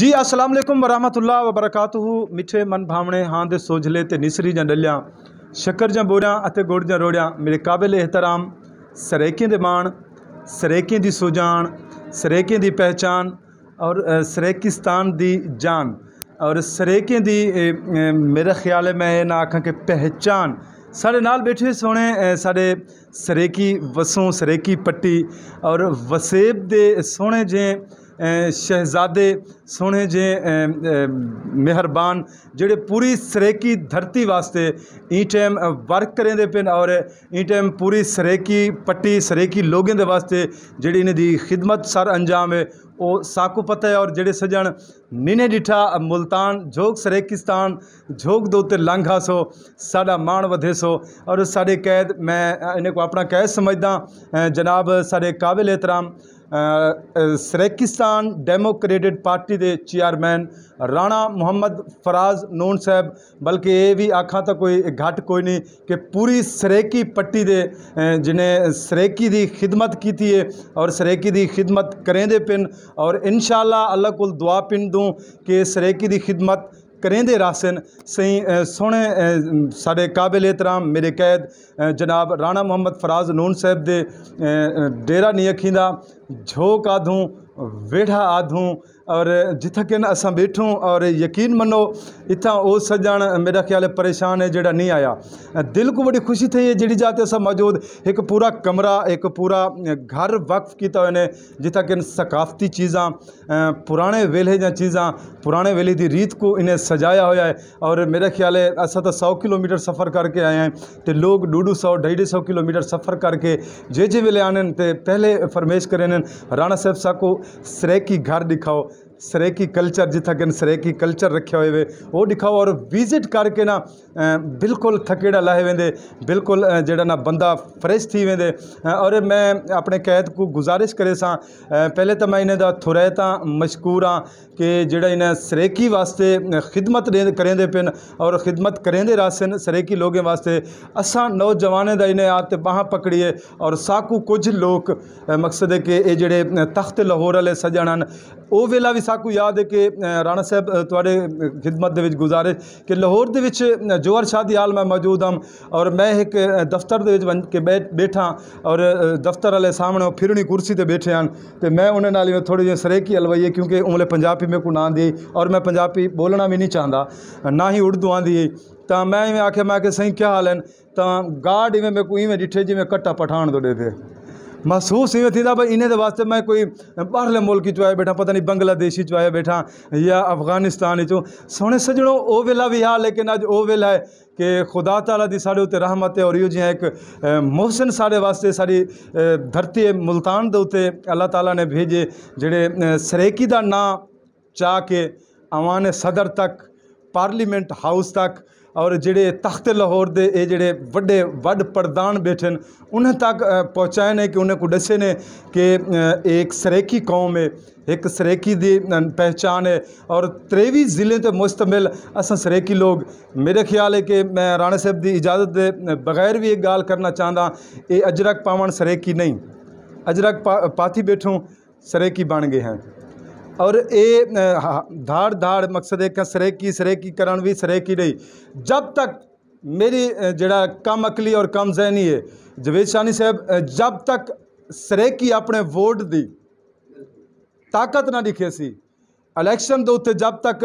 जी अस्सलाम वालेकुम वरहमतुल्लाह व बरकातहू मिठे मन भावने हांद सोझले ते निसरी जा शक्कर ज बोरियां अते गुड़ जा रोड़िया मेरे काबिल एहतराम सरेकें दे माण सरेकें दी सुजान सरेकें दी पहचान और सरेकिस्तान दी जान और सरेकें दी मेरे ख्याल है मैं ये ना आखा कि पहचान साढ़े नाल बैठे सोने साढ़े सरेकी वसों सरेकी पट्टी और वसेब दे सोने जे ਸ਼ਹਿਜ਼ਾਦੇ ਸੋਹਣੇ ਜੇ ਮਿਹਰਬਾਨ ਜਿਹੜੇ ਪੂਰੀ ਸਰੇਕੀ ਧਰਤੀ ਵਾਸਤੇ ਈ ਟਾਈਮ ਵਰਕ ਕਰਦੇ ਦੇ ਔਰ ਈ ਟਾਈਮ ਪੂਰੀ ਸਰੇਕੀ ਪੱਟੀ ਸਰੇਕੀ ਲੋਕਾਂ ਦੇ ਵਾਸਤੇ ਜਿਹੜੀ ਇਹਨਾਂ ਦੀ ਖਿਦਮਤ ਸਰ ਅੰਜਾਮ ਹੈ ਉਹ ਸਾਕੂ ਪਤਾ ਹੈ ਔਰ ਜਿਹੜੇ ਸਜਣ ਨਿਨੇ ਡਿਠਾ ਮੁਲਤਾਨ ਜੋਗ ਸਰੇਕਿਸਤਾਨ ਜੋਗ ਦੇ ਤੇ ਲੰਘਾ ਸੋ ਸਾਡਾ ਮਾਣ ਵਧੇ ਸੋ ਔਰ ਸਾਡੇ ਕੈਦ ਮੈਂ ਇਹਨੇ ਕੋ ਆਪਣਾ ਕੈਦ ਸਮਝਦਾ ਜਨਾਬ ਸਾਡੇ ਕਾਬਿਲ ਇਤਰਾਮ सरेकिस्तान डेमोक्रेटिक पार्टी के चेयरमैन राणा मुहम्मद फराज नून साहब बल्कि ये भी आखा तो कोई घट कोई नहीं कि पूरी सरेकी पट्टी दे जिन्हें सरेकी की खिदमत की है और सरेकी की खिदमत करें दे पिन और इन अल्लाह कोल दुआ पिन दूँ कि सरेकी की खिदमत करेंदे रासिन सई सोहने साढ़े काबिल एहतराम मेरे कैद जनाब राणा मोहम्मद फराज नून साहब के डेरा नियखींदा झोंक आधूं वेढ़ा आधूं और जित्थें कि असां बैठूं और यकीन मनो इतना वो सॼण मेरा ख़्याल आहे परेशान है जहिड़ा नहीं आया दिल को बड़ी खुशी थी है जहिड़ी जाते असां मौजूद एक पूरा कमरा एक पूरा घर वक़्फ़ कीता वञे जित्थां कि सकाफ़ती चीजा पुराने वेले जा चीज़ां पुराणे वेल्हे की रीत को इन्हें सजाया हुआ है और मेरा ख्याल है असा तो सौ किलोमीटर सफ़र करके आए हैं तो लोग डू सौ डेढ़ सौ किलोमीटर सफ़र करके जे जे वेले आने तो पहले फरमेश करें राणा साहब साहब को सरेकी घर दिखाओ सरेकी कल्चर जिथा कन सरेकी कल्चर रखे हुए वो दिखाओ और विजिट करके ना बिल्कुल थकेड़ा लाए वेंदे बिल्कुल जड़ा ना बंदा फ्रेश थी वेंदे और मैं अपने कैद को गुजारिश करे सा पहले तो मैं इन्हें थुरैत ता मशकूर हाँ कि जड़ा इन्हें सरेकी वास्ते खिदमत करेंदे पिन और खिदमत करेंदे रासन सरेकी लोगों वास्ते असा नौजवान का इन्हें आते बाह पकड़िए और साकू कुछ लोग मकसद है कि ये जड़े तख्त लाहौर वाले सजन ਉਹ ਵੇਲਾ ਵੀ ਸਾਕੂ ਯਾਦ ਹੈ ਕਿ ਰਾਣਾ ਸਾਹਿਬ ਤੁਹਾਡੇ ਖਿਦਮਤ ਦੇ ਵਿੱਚ ਗੁਜ਼ਾਰੇ ਕਿ ਲਾਹੌਰ ਦੇ ਵਿੱਚ ਜੋਹਰ ਸ਼ਾਦੀ ਹਾਲ ਮੈਂ ਮੌਜੂਦ ਹਾਂ ਔਰ ਮੈਂ ਇੱਕ ਦਫ਼ਤਰ ਦੇ ਵਿੱਚ ਬਣ ਕੇ ਬੈਠਾ ਔਰ ਦਫ਼ਤਰ ਵਾਲੇ ਸਾਹਮਣੇ ਫਿਰਣੀ ਕੁਰਸੀ ਤੇ ਬੈਠੇ ਹਨ ਤੇ ਮੈਂ ਉਹਨਾਂ ਨਾਲ ਹੀ ਥੋੜੀ ਜਿਹੀ ਸਰੇਕੀ ਹਲਵਾਈਏ ਕਿਉਂਕਿ ਉਮਲੇ ਪੰਜਾਬੀ ਮੇਰੇ ਕੋ ਨਾ ਆਂਦੀ ਔਰ ਮੈਂ ਪੰਜਾਬੀ ਬੋਲਣਾ ਵੀ ਨਹੀਂ ਚਾਹੁੰਦਾ ਨਾ ਹੀ ਉਰਦੂ ਆਂਦੀ ਤਾਂ ਮੈਂ ਇਵੇਂ ਆਖਿਆ ਮੈਂ ਕਿ ਸਹੀ ਕੀ ਹਾਲ ਹਨ ਤਾਂ ਗਾਰਡ ਇਵੇਂ ਮੇਰੇ ਕੋ ਇਵੇਂ ਡਿੱਠੇ ਜਿਵੇਂ ਕੱਟਾ ਪਠਾਣ ਤੋਂ ਡੇਦੇ महसूस इवें थी भाई इन्हें तो वास्ते मैं कोई बहरले मुल्क जो आया बैठा पता नहीं बंगलादेश जो आया बैठा या अफ़गानिस्तान जो सोने सजनों वह वेला भी आहे लेकिन अब वह वेला है कि ख़ुदा तला की साढ़े उत्ते रहमत है और यो जहाँ एक मोहसिन साढ़े वास्ते साढ़ी धरती मुल्तान के उत्ते अल्लाह तला ने भेजे जेडे सरेकी का ना चाह के अवान सदर तक पार्लियामेंट हाउस तक ਔਰ ਜਿਹੜੇ ਤਖਤ ਲਾਹੌਰ ਦੇ ਇਹ ਜਿਹੜੇ ਵੱਡੇ ਵੱਡ ਪ੍ਰਧਾਨ ਬੈਠੇ ਨੇ ਉਹਨਾਂ ਤੱਕ ਪਹੁੰਚਾਏ ਨੇ ਕਿ ਉਹਨਾਂ ਕੋ ਦੱਸੇ ਨੇ ਕਿ ਇੱਕ ਸਰੇਕੀ ਕੌਮ ਹੈ ਇੱਕ ਸਰੇਕੀ ਦੀ ਪਹਿਚਾਨ ਹੈ ਔਰ 23 ਜ਼ਿਲ੍ਹੇ ਤੇ ਮੁਸ਼ਤਮਿਲ ਅਸਾਂ ਸਰੇਕੀ ਲੋਕ ਮੇਰੇ ਖਿਆਲ ਹੈ ਕਿ ਮੈਂ ਰਾਣਾ ਸਾਹਿਬ ਦੀ ਇਜਾਜ਼ਤ ਦੇ ਬਗੈਰ ਵੀ ਇੱਕ ਗੱਲ ਕਰਨਾ ਚਾਹੁੰਦਾ ਇਹ ਅਜਰਕ ਪਾਵਣ ਸਰੇਕੀ ਨਹੀਂ अजरक पा, पाथी बैठूं सरे की बन गए हैं और ये धाड़ धाड़ मकसद एक सरे की सरे की करण भी सरे की रही जब तक मेरी जड़ा कम अकली और कम जहनी है जवेद शानी साहब जब तक सरे की अपने वोट दी ताकत ना दिखे सी ਇਲੈਕਸ਼ਨ ਦੇ ਉੱਤੇ ਜਦ ਤੱਕ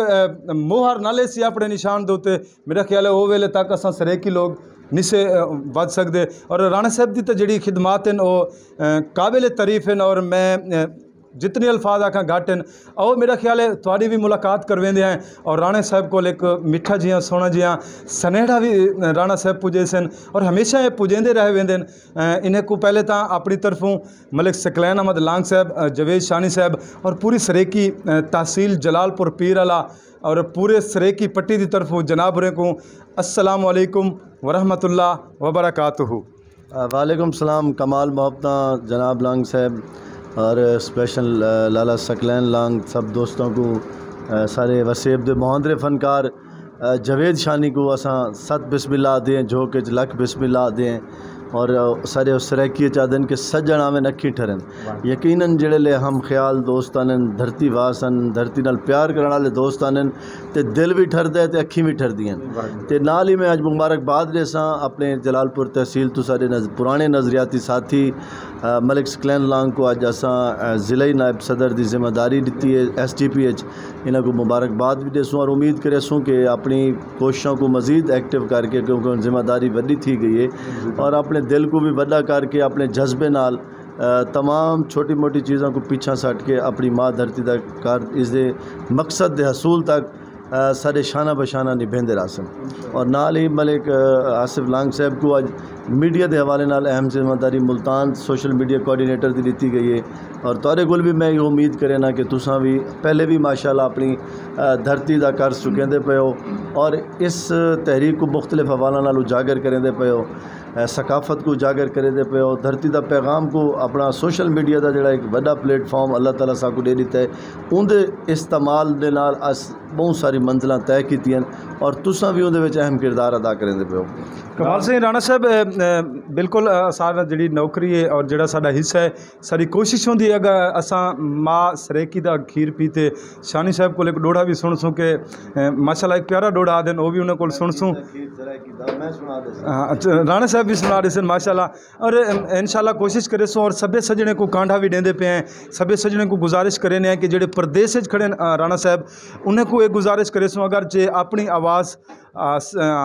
ਮੋਹਰ ਨਾ ਲੈ ਸੀ ਆਪਣੇ ਨਿਸ਼ਾਨ ਦੇ ਉੱਤੇ ਮੇਰਾ ਖਿਆਲ ਹੈ ਉਹ ਵੇਲੇ ਤੱਕ ਅਸਾਂ ਸਰੇਕੀ ਲੋਕ ਨਿਸੇ ਵੱਧ ਸਕਦੇ ਔਰ ਰਾਣਾ ਸਾਹਿਬ ਦੀ ਤਾਂ ਜਿਹੜੀ ਖਿਦਮਤ ਹਨ ਉਹ ਕਾਬਿਲ ਤਾਰੀਫ ਹਨ ਔਰ ਮੈਂ जितने अल्फाज आखा घट हैं आओ मेरा ख्याल है थोड़ी भी मुलाकात करवेंदे हैं और राणा साहब को एक मिठा जिया सोना जिया सनेड़ा भी राणा साहब पुजे सन और हमेशा ये पुजेंदे रह वेंदे इन्हें को पहले तो अपनी तरफों मलिक सकलैन अहमद लांग साहब जवेद शानी साहब और पूरी सरेकी तहसील जलालपुर पीर अला और पूरे सरेकी पट्टी की तरफों जनाब रे को असलम वरहमतुल्ला वबरकू वालेकुम सलाम कमाल मोहब्बत जनाब लांग साहब और स्पेशल लाला सकलैन लांग सब दोस्तों को सारे वसीब दे मोहंद्रे फ़नकार जवेद शानी को असा सत बिस्मिल्ला दें झोंके लख बिस्मिल्ला दें और सारे उस रैकी आहिनि कि सॼणा में अखी ठरन यकीन जड़े ले हम ख़्याल दोस्त आने धरती वास हैं धरती नाल प्यार करने वाले दोस्त तो दिल भी ठरद है तो अखी भी ठरदियाँ आहिनि ते नाल ही मैं अॼु मुबारकबाद ॾे अपने जलालपुर तहसील तो सारे नज़ पुराने नज़रियाती साथी मलिक सकलैन लांग को अज अस ज़िले नायब सदर की ज़िम्मेदारी दी है एस टी पी एच इन्हों को मुबारकबाद भी देसूँ और उम्मीद करे सूँ कि अपनी कोशिशों को मज़ीद एक्टिव करके क्योंकि जिम्मेदारी वही थी गई है और अपने अपने दिल को भी वड्डा करके अपने जज्बे नाल तमाम छोटी मोटी चीज़ों को पीछा सट के अपनी माँ धरती तक कर इस दे मकसद के हसूल तक साढ़े शाना बशाना निभेंदे रासन और नाल ही मलिक आसिफ लांग साहब को अज मीडिया के हवाले नाल अहम जिम्मेदारी मुल्तान सोशल मीडिया कोऑर्डिनेटर की दी गई है और तौरे कोल भी मैं यो उम्मीद करे ना कि तुसा भी पहले भी माशाल्लाह अपनी धरती का कर चुके पे हो और इस तहरीक को मुख्तलिफ हवालों उजागर करेंदे पे हो सकाफत को उजागर करे दे पे और धरती का पैगाम को अपना सोशल मीडिया का जोड़ा एक व्डा प्लेटफॉर्म अल्लाह तला साकू दे दिता है उनके इस्तेमाल के नाल अस बहुत सारी मंजिल तय की और तुसा भी उन्हें अहम किरदार अदा करेंगे पे हो कमाल सिंह राणा साहब बिल्कुल असां जी नौकरी है और जो सा हिस्सा है सारी कोशिश होंगी अगर असा माँ सरेकी का खीर पीते शानी साहब को डोड़ा भी सुन सूँ के माशाला एक प्यारा डोड़ा आदि वो भी उन्होंने को सुन सूँ हाँ, अच्छा, राणा साहब सुना रहे माशाल्लाह और इन कोशिश करे सो और सभी सजने को कांडा भी देंदे पे हैं सभी सजने को गुजारिश करे ने कि जो प्रदेश खड़े राणा साहब उन्हें को एक गुजारिश करे सो अगर जे अपनी आवाज़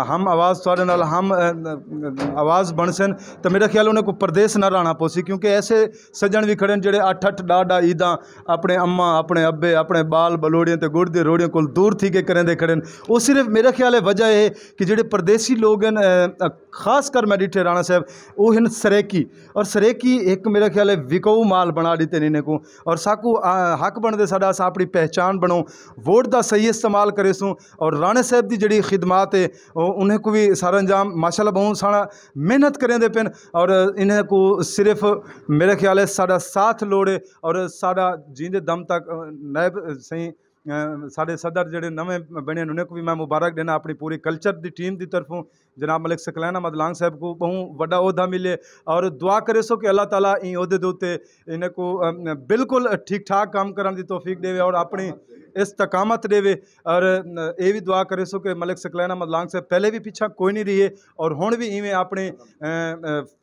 हम आवाज़ थोड़े नाल हम आवाज़ बन सन तो मेरा ख्याल उन्हें को प्रदेश ना रहना पौसी क्योंकि ऐसे सजन भी खड़े जोड़े अठ अठ डा डा ईदा अपने अम्मा अपने अब्बे अपने बाल बलोड़ियों तो गुड़ रोड़ियों को दूर थी के करें खड़े वो सिर्फ मेरा ख्याल है वजह है कि जोड़े परदेसी लोग हैं खासकर मैं डिठे राणा साहब वो हैं सरेकी और सरेकी एक मेरा ख्याल है विकाऊ माल बना देते ने इन्हें और साकू हक बनते साढ़ा अपनी पहचान बनो वोट का सही इस्तेमाल करे सूँ और राणा साहब की जी खिदमात है उन्हें को भी सारा अंजाम माशाला बहुत सारा मेहनत करेंदे पेन और इन्हें को सिर्फ मेरा ख्याल है साढ़ा साथ लोड़ है और साढ़ा जींदे दम तक नायब सही साढ़े सदर जोड़े नवें बने उन्हें को भी मैं मुबारक देना अपनी पूरी कल्चर की टीम की तरफों जनाब मलिक सकलैन अहमद लांग साहब को बहु वॾा अहदा मिले और दुआ करे सो कि अल्लाह ताला इन उहिदे के उत्ते इनको बिल्कुल ठीक ठाक काम करने की तोफीक देवे और अपनी इस तकामत देवे और ये भी दुआ करे सो कि मलिक सकलैन अहमद लांग साहब पहले भी पिछा कोई नहीं रही और हूँ भी इवें अपने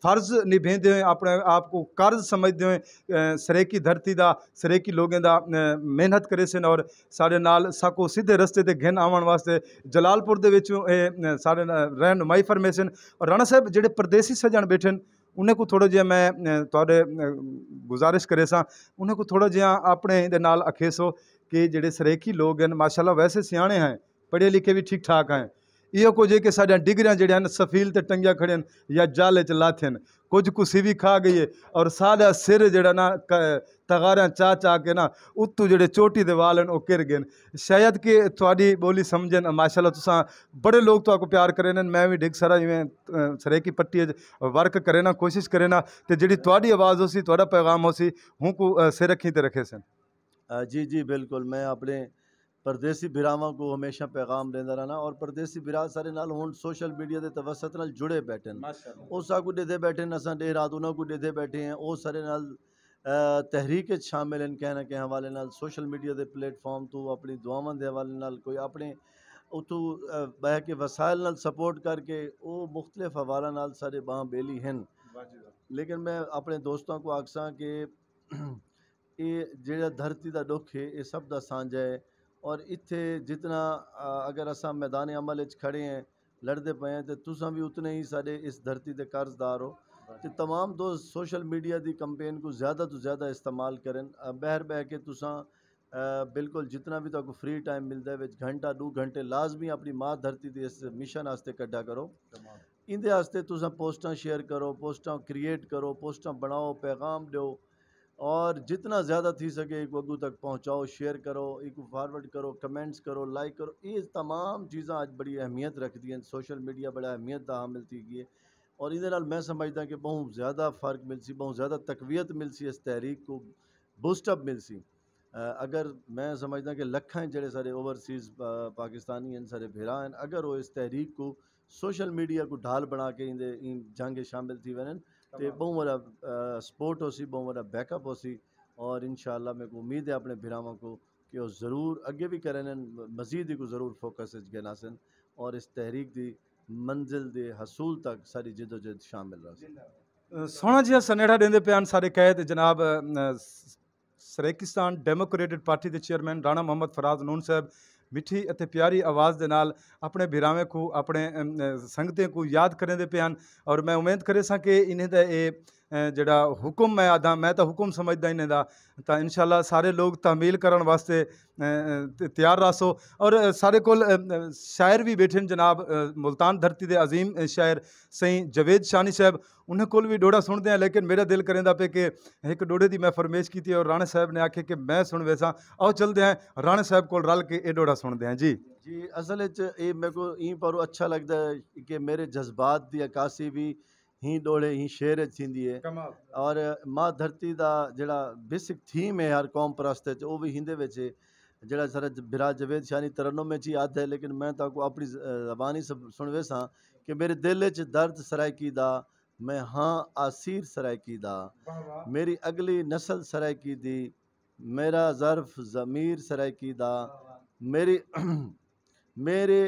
फर्ज निभेंदे अपने आप को कर्ज समझते हुए सरेकी धरती का सरेकी लोगों का मेहनत करे सन और साढ़े नाल साको सीधे रस्ते ते गिन आवन वास्ते जलालपुर के साढ़े रहन ਨੁਮਾਈ ਫਰਮੇਸ਼ਨ ਔਰ ਰਾਣਾ ਸਾਹਿਬ ਜਿਹੜੇ ਪਰਦੇਸੀ ਸਜਣ ਬੈਠੇ ਨੇ ਉਹਨੇ ਕੋ ਥੋੜਾ ਜਿਹਾ ਮੈਂ ਤੁਹਾਡੇ ਗੁਜ਼ਾਰਿਸ਼ ਕਰੇ ਸਾਂ ਉਹਨੇ ਕੋ ਥੋੜਾ ਜਿਹਾ ਆਪਣੇ ਦੇ ਨਾਲ ਅਖੇਸੋ ਕਿ ਜਿਹੜੇ ਸਰੇਖੀ ਲੋਕ ਹਨ ਮਾਸ਼ਾਅੱਲਾ ਵੈਸੇ ਸਿਆਣੇ ਹਨ ਪੜ੍ਹੇ ਲਿਖੇ ਵੀ ਠੀਕ ਠਾਕ ਹਨ इहो कुझु जेके साढा डिगरिया जहिड़ा आहिनि सफ़ील ते टंगिया खड़िया आहिनि या जाल च लाथियनि कुझु कुसी बि खा गई और साढा सिर जहिड़ा न तगारा चाह चाह के ना उत्तू जो चोटी के वाल ओ किर गए शायद कि थोड़ी बोली समझन माशाला तुसा बड़े लोग तो प्यार करे ना मैं भी डिग सारा जिमें सरेकी पट्टी वर्क करे ना कोशिश करे ना तो जी थी आवाज़ हो सी थोड़ा पैगाम हो सी हूँ को सिर रखी तो रखे सन जी जी बिल्कुल मैं अपने परदेसी बिरावां को हमेशा पैगाम देंदा रहना और परदेसी बिरा सारे नाल हूँ सोशल मीडिया के तवसत नाल जुड़े बैठे उस आकू देते बैठे असा डे रात उन्होंने को देते बैठे हैं वो सारे नाल तहरीक शामिल इन कहना के हवाले न सोशल मीडिया के प्लेटफॉर्म तू अपनी दुआवान के हवाले न कोई अपने उतु बह के वसायल न सपोर्ट करके वह मुख्तलिफ हवालों सारे बह बेली हैं लेकिन मैं अपने दोस्तों को आखसा कि ये जो धरती का दुख है ये सब का सज है और इतने जितना अगर अस मैदान अमल खड़े हैं लड़ते पे हैं तो तुम भी उतने ही सारे इस धरती के कर्जदार हो कि तमाम दोस्त सोशल मीडिया की कंपेन को ज़्यादा तो ज़्यादा इस्तेमाल करें बहर बह के तुसा बिल्कुल जितना भी तक तो फ्री टाइम मिलता है घंटा दो घंटे लाजमी अपनी माँ धरती इस मिशन आस्ते कट्ठा करो इंते पोस्टा शेयर करो पोस्टा क्रिएट करो पोस्टा बनाओ पैगाम दो और जितना ज़्यादा थी सके एक अगू तक पहुँचाओ शेयर करो एक फॉरवर्ड करो कमेंट्स करो लाइक करो ये तमाम चीज़ा आज बड़ी अहमियत रख दी सोशल मीडिया बड़ा अहमियत हामिल थी गई और ये मैं समझदा कि बहुत ज़्यादा फ़र्क मिल सी बहुत ज़्यादा तकवीत मिल सी इस तहरीक को बूस्टअप मिल सी अगर मैं समझदा कि लखें जड़े सारे ओवरसीज़ पाकिस्तानी हैं सारे भेरा हैं अगर वो इस तहरीक को सोशल मीडिया को ढाल बना के इंदे इन जंग शामिल थी वन तो बहुत वड़ा सपोर्ट होसी बहुत वड़ा बैकअप होसी और इन मेरे को उम्मीद है अपने भेरावों को कि वो ज़रूर अगे भी करें मजीद ही को ज़रूर फोकस सन और इस तहरीक की मंजिल दे हसूल तक सारी जिदोजहद शामिल रहा सोना जी सनेड़ा देंदे पे सारे कहे तो जनाब सरेकिस्तान डेमोक्रेटिक पार्टी के चेयरमैन राणा मोहम्मद फराज नून साहब मिठी और प्यारी आवाज़ के ਨਾਲ अपने ਭਰਾਵੇਂ को अपने संगतें को याद ਕਰਦੇ पे ਔਰ और मैं उम्मीद करे ਕਿ ਇਨ੍ਹਾਂ ਦਾ ਇਹ ਜਿਹੜਾ ਹੁਕਮ ਹੈ ਆਦਾ ਮੈਂ ਤਾਂ ਹੁਕਮ ਸਮਝਦਾ ਹੀ ਨਹੀਂ ਦਾ ਤਾਂ ਇਨਸ਼ਾਅੱਲਾ ਸਾਰੇ ਲੋਕ ਤਾਮੀਲ ਕਰਨ ਵਾਸਤੇ ਤਿਆਰ ਰਾਸੋ ਔਰ ਸਾਰੇ ਕੋਲ ਸ਼ਾਇਰ ਵੀ ਬੈਠੇ ਨੇ ਜਨਾਬ ਮੁਲਤਾਨ ਧਰਤੀ ਦੇ ਅਜ਼ੀਮ ਸ਼ਾਇਰ ਸਈ ਜਵੇਦ ਸ਼ਾਨੀ ਸਾਹਿਬ ਉਹਨਾਂ ਕੋਲ ਵੀ ਡੋੜਾ ਸੁਣਦੇ ਆ ਲੇਕਿਨ ਮੇਰਾ ਦਿਲ ਕਰੇਂਦਾ ਪਏ ਕਿ ਇੱਕ ਡੋੜੇ ਦੀ ਮੈਂ ਫਰਮੇਸ਼ ਕੀਤੀ ਔਰ ਰਾਣਾ ਸਾਹਿਬ ਨੇ ਆਖੇ ਕਿ ਮੈਂ ਸੁਣ ਵੈਸਾ ਆਓ ਚਲਦੇ ਆ ਰਾਣਾ ਸਾਹਿਬ ਕੋਲ ਰਲ ਕੇ ਇਹ ਡੋੜਾ ਸੁਣਦੇ ਆ ਜੀ ਜੀ ਅਸਲ ਵਿੱਚ ਇਹ ਮੇਰੇ ਕੋ ਇਹ ਪਰ ਅੱਛਾ ਲੱਗਦਾ ਹੈ ਕਿ ਮੇਰੇ ਜਜ਼ਬਾਤ ਦੀ ਅਕਾਸੀ ਵੀ ही दौड़े ही शेर थींदी है और माँ धरती का जेह्ड़ा बेसिक थीम है हर कौम परस्ते च ओह् बी हिंदे बिच जेह्ड़ा सारा बिराज जवेद शानी तरन्नम ही याद है लेकिन मैं ताको अपनी जबानी सब सुनवे सां कि मेरे दिल च दर्द सरायकी दा मैं हाँ आसीर सरायकी दा मेरी अगली नस्ल सरायकी दी मेरा जरफ़ ज़मीर सरायकी दा मेरी मेरे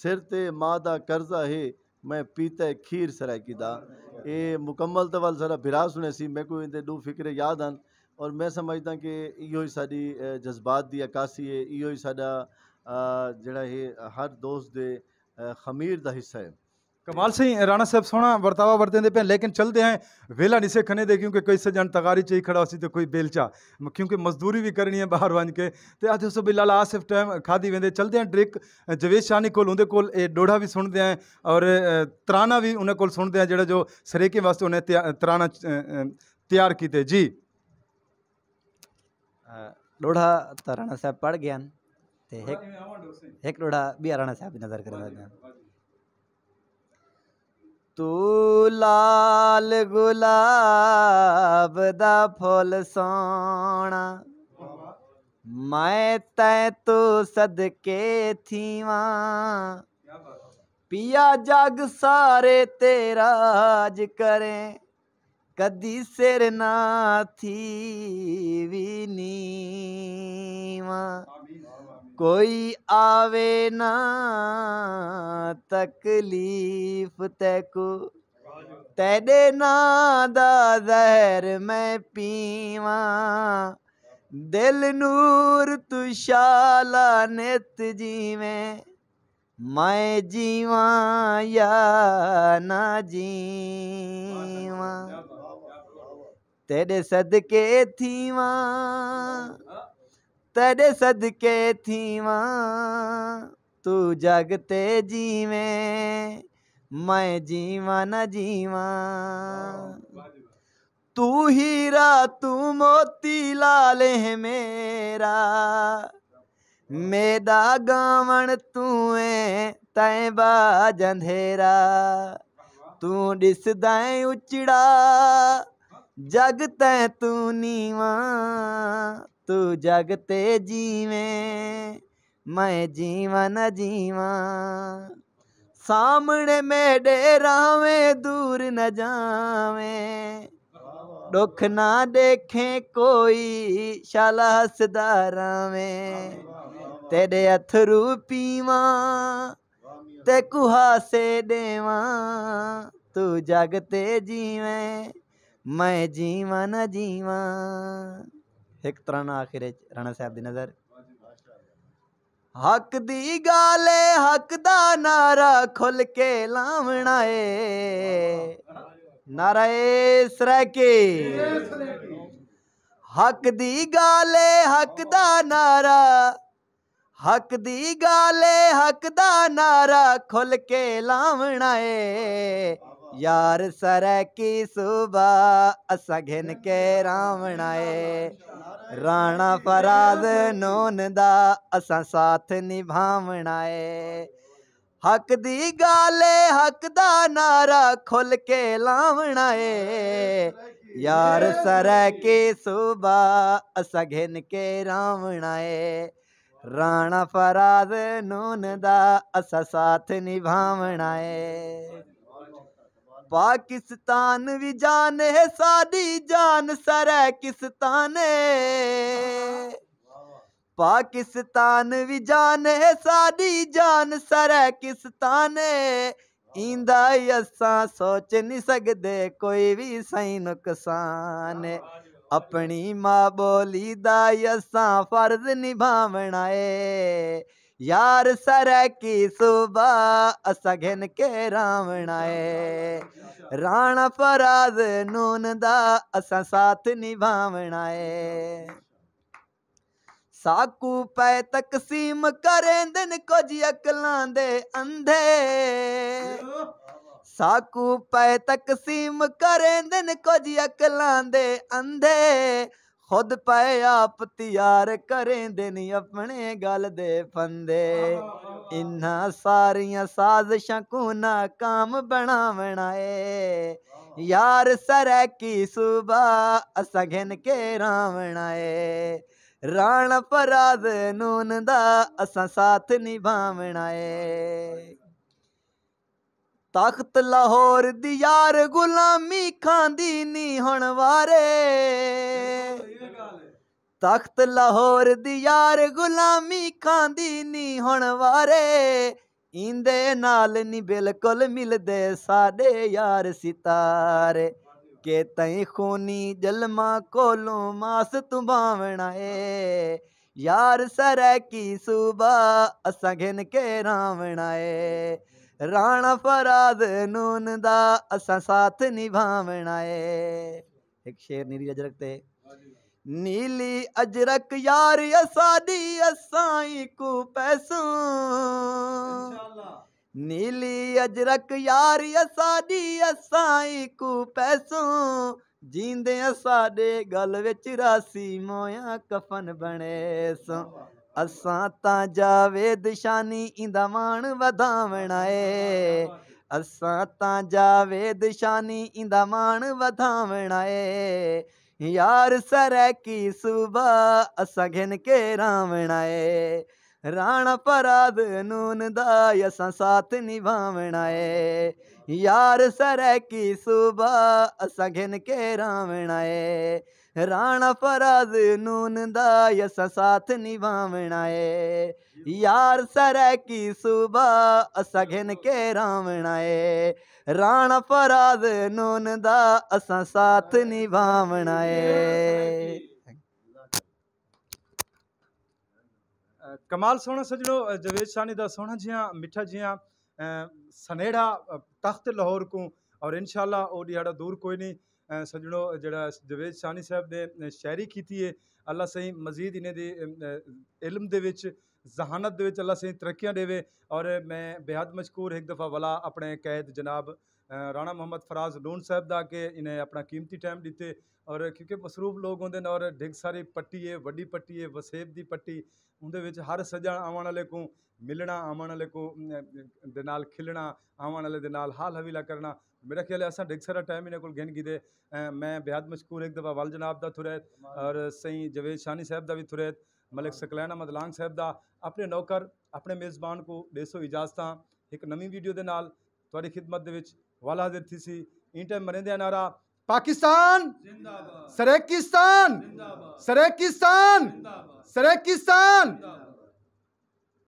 सिर ते मां दा कर्जा है मैं पीते खीर सरा ये मुकम्मल तवल तो सरा बिरास से मेरे को कोई दो फिक्र याद आन और मैं समझदा कि इहो ही साड़ी जज्बात की अकासी है इहो ही साडा जड़ा है हर दोस्त दे खमीर का हिस्सा है कमाल सिंह राणा साहब सोना वर्तावा वरतेंदे पे लेकिन चलते हैं वेला निसे खने दे क्योंकि कोई से जन तगारी चाहिए खड़ा होसी तो कोई बेलचा क्योंकि मजदूरी भी करनी है बाहर वन के तो अज सो बिलाल आसिफ टाइम खादी वेंदे चलते हैं ड्रिक जवेश शाहनी को उनके कोल डोढ़ा भी सुनते हैं और तराना भी उन्हें कोल सुनते हैं जोड़ा जो सरेके वास्ते उन्हें तराना तैयार किए जी डोढ़ा तो राणा साहब पढ़ गया एक डोढ़ा भी राणा साहब नज़र कर ਤੂ ਲਾਲ ਗੁਲਾਬ ਦਾ ਫੁੱਲ ਸੋਣਾ ਮੈਂ ਤੈ ਤੂੰ ਸਦਕੇ ਥੀਵਾ ਪਿਆ ਜਗ ਸਾਰੇ ਤੇਰਾ ਅਜ ਕਰੇ ਕਦੀ ਸਿਰ ਨਾ ਥੀ ਵੀ ਨੀਵਾ कोई आवे ना तकलीफ तैको तेरे ना दहर मैं पीवा दिल नूर तुशाला नित जीवें मैं जीवा या ना जीवा तेरे सदके थीवा तेरे सदके थी तू जगते जी मैं जीवा न जीवा तू हीरा तू मोती लाल है मेरा मेरा गावण तू है जंधेरा तू ॾिसंदाए उचड़ा जग तैं तू नीवा तू जगते जीवे मैं जीवन जीवा सामने में डेरा दूर न जावे दुख ना देखे कोई शाला हसदारा में तेरे अथरू पीवा ते कुहा देवा तू जगते जीवे मैं जीवन जीवा ਇੱਕ ਤਰ੍ਹਾਂ ਨਾਲ ਆਖਿਰ ਵਿੱਚ ਰਾਣਾ ਸਾਹਿਬ ਦੀ ਨਜ਼ਰ ਹੱਕ ਦੀ ਗਾਲ ਏ ਹੱਕ ਦਾ ਨਾਰਾ ਖੁੱਲ ਕੇ ਲਾਵਣਾ ਏ ਨਾਰਾ ਇਸ ਰਹਿ ਕੇ ਹੱਕ ਦੀ ਗਾਲ ਏ ਹੱਕ ਦਾ ਨਾਰਾ ਹੱਕ ਦੀ ਗਾਲ ਏ ਹੱਕ ਦਾ ਨਾਰਾ ਖੁੱਲ ਕੇ ਲਾਵਣਾ ਏ यार सर की सुबह असा के रावण आए राणा फराज नून दा असा साथ निभावण आए हक दी गाले हक दा नारा खुल के लावण आए यार सर की सुबह असा के रावण आए राणा फराज नून दा असा साथ निभावण आए ਪਾਕਿਸਤਾਨ ਵੀ ਜਾਨ ਹੈ ਸਾਡੀ ਜਾਨ ਸਰੈ ਕਿਸਤਾਨੇ ਪਾਕਿਸਤਾਨ ਵੀ ਜਾਨ ਹੈ ਸਾਡੀ ਜਾਨ ਸਰੈ ਕਿਸਤਾਨੇ ਇੰਦਾ ਅਸਾਂ ਸੋਚ ਨਹੀਂ ਸਕਦੇ ਕੋਈ ਵੀ ਸਹੀ ਨੁਕਸਾਨ ਆਪਣੀ ਮਾਂ ਬੋਲੀ ਦਾ ਅਸਾਂ ਫਰਜ਼ ਨਿਭਾਵਣਾ ਏ ਯਾਰ ਸਰੈ ਕੀ ਸੁਬਾ ਅਸਾ ਘਨ ਕੇ ਰਾਵਣਾਏ ਰਾਣਾ ਫਰਾਜ਼ ਨੂਨ ਦਾ ਅਸਾ ਸਾਥ ਨਿਵਾਵਣਾਏ ਸਾਕੂ ਪੈ ਤਕਸੀਮ ਕਰੇ ਦਿਨ ਕੁਝ ਅਕਲਾਂ ਦੇ ਅੰਧੇ ਸਾਕੂ ਪੈ ਤਕਸੀਮ ਕਰੇ ਦਿਨ ਕੁਝ ਅਕਲਾਂ ਦੇ ਅੰਧੇ ਖੁਦ ਪਏ ਆਪ ਤਿਆਰ ਕਰੇ ਨਹੀਂ ਆਪਣੇ ਗੱਲ ਦੇ ਫੰਦੇ ਇਨਾਂ ਸਾਰੀਆਂ ਸਾਜ਼ਿਸ਼ਾਂ ਕੋ ਨਾ ਕਾਮ ਬਣਾਵਣਾ ਏ ਯਾਰ ਸਰੈ ਕੀ ਸੁਬਾ ਅਸਾਂ ਘਨ ਕੇ ਰਾਵਣਾ ਏ ਰਾਣ ਪਰਾਦ ਨੂਨ ਦਾ ਅਸਾਂ ਸਾਥ ਨਿਭਾਵਣਾ ਏ ਤਖਤ ਲਾਹੌਰ ਦੀ ਯਾਰ ਗੁਲਾਮੀ ਖਾਂਦੀ ਨਹੀਂ ਹੁਣ ਵਾਰੇ ਤਖਤ ਲਾਹੌਰ ਦੀ ਯਾਰ ਗੁਲਾਮੀ ਖਾਂਦੀ ਨਹੀਂ ਹੁਣ ਵਾਰੇ ਇੰਦੇ ਨਾਲ ਨਹੀਂ ਬਿਲਕੁਲ ਮਿਲਦੇ ਸਾਡੇ ਯਾਰ ਸਿਤਾਰੇ ਕਿ ਤੈਂ ਖੂਨੀ ਜਲਮਾ ਕੋਲੋਂ ਮਾਸ ਤੂੰ ਬਾਵਣਾ ਏ ਯਾਰ ਸਰੈ ਕੀ ਸੁਬਾ ਅਸਾਂ ਘਨ ਕੇ ਰਾਵਣਾ ਏ ਰਾਣਾ ਫਰਾਦ ਨੂਨ ਦਾ ਅਸਾਂ ਸਾਥ ਨਿਭਾਵਣਾ ਏ ਇੱਕ ਸ਼ੇਰ ਨੀਰੀ ਅਜਰਕ ਤੇ नीली अजरक यार असादी असाई को पैसों नीली अजरक यार असादी असाई को पैसों जींदे साडे गल विच रासी मोया कफन बने सो असां तां जावेद शानी इंदा मान वधावणा ए असां तां जावेद शानी इंदा मान वधावणा ए यार सर की सुबह असां के रावण आहे राणा पराध नून दा असां साथ निभावण आहे यार सर की सुबह असां के रावण आहे ਰਾਣਾ ਫਰਾਜ਼ ਨੂਨ ਦਾ ਅਸਾਂ ਸਾਥ ਨਿਭਾਵਣਾ ਏ ਯਾਰ ਸਰੈ ਕੀ ਸੂਬਾ ਅਸਾਂ ਘਿਨ ਕੇ ਰਾਵਣਾ ਏ ਰਾਣਾ ਫਰਾਜ਼ ਨੂਨ ਦਾ ਅਸਾਂ कमाल सोना सजणो जवेद शानी दा सोहणा जिया मिठा जिया सनेड़ा तख्त लाहौर को और इन दूर कोई नहीं ਸੱਜਣੋ ਜਿਹੜਾ ਜਵੇਦ ਸ਼ਾਨੀ ਸਾਹਿਬ ਨੇ ਸ਼ਾਇਰੀ ਕੀਤੀ ਹੈ ਅੱਲਾ ਸਹੀ ਮਜ਼ੀਦ ਇਹਨੇ ਦੇ ਇਲਮ ਦੇ ਵਿੱਚ ਜ਼ਹਾਨਤ ਦੇ ਵਿੱਚ ਅੱਲਾ ਸਹੀ ਤਰੱਕੀਆਂ ਦੇਵੇ ਔਰ ਮੈਂ ਬੇहद ਮਸ਼ਕੂਰ ਇੱਕ ਦਫਾ ਵਲਾ ਆਪਣੇ ਕੈਦ ਜਨਾਬ ਰਾਣਾ ਮੁਹੰਮਦ ਫਰਾਜ਼ ਲੂਣ ਸਾਹਿਬ ਦਾ ਕਿ ਇਹਨੇ ਆਪਣਾ ਕੀਮਤੀ ਟਾਈਮ ਦਿੱਤੇ ਔਰ ਕਿਉਂਕਿ ਮਸਰੂਫ ਲੋਕ ਹੁੰਦੇ ਨੇ ਔਰ ਢਿੱਗ ਸਾਰੀ ਪੱਟੀ ਏ ਵੱਡੀ ਪੱਟੀ ਏ ਵਸੇਬ ਦੀ ਪੱਟੀ ਉਹਦੇ ਵਿੱਚ ਹਰ ਸੱਜਣ ਆਉਣ ਵਾਲੇ ਕੋ ਮਿਲਣਾ ਆਉਣ ਵਾਲੇ ਕੋ ਦੇ ਨਾਲ ਖਿਲਣਾ ਆਉਣ ਵਾਲੇ ਦੇ ਨਾਲ ਹਾਲ ਹਵੀਲਾ ਕਰਨਾ ਮੇਰੇ ਖਿਆਲ ਅਸਾਂ ਢਿੱਗ ਸਾਰਾ ਟਾਈਮ ਇਹਨੇ ਕੋਲ ਗਿਣ ਕਿਤੇ ਮੈਂ ਬਿਆਦ ਮਸ਼ਕੂਰ ਇੱਕ ਦਫਾ ਵਾਲ ਜਨਾਬ ਦਾ ਥੁਰੇਤ ਔਰ ਸਈ ਜਵੇਦ ਸ਼ਾਨੀ ਸਾਹਿਬ ਦਾ ਵੀ ਥੁਰੇਤ ਮਲਕ ਸਕਲੈਨ ਅਹਿਮਦ ਲਾਂਗ ਸਾਹਿਬ ਦਾ ਆਪਣੇ ਨੌਕਰ ਆਪਣੇ ਮੇਜ਼ਬਾਨ ਕੋ ਦੇਸੋ ਇਜਾਜ਼ਤਾਂ ਇੱਕ ਨਵੀਂ ਵੀਡੀਓ ਦੇ ਨਾਲ ਤੁਹਾਡੀ ਖidmat ਦੇ ਵਿੱਚ वाला थी ईंटे मरेंदे नारा पाकिस्तान सरेकिस्तान सरेकिस्तान सरेकिस्तान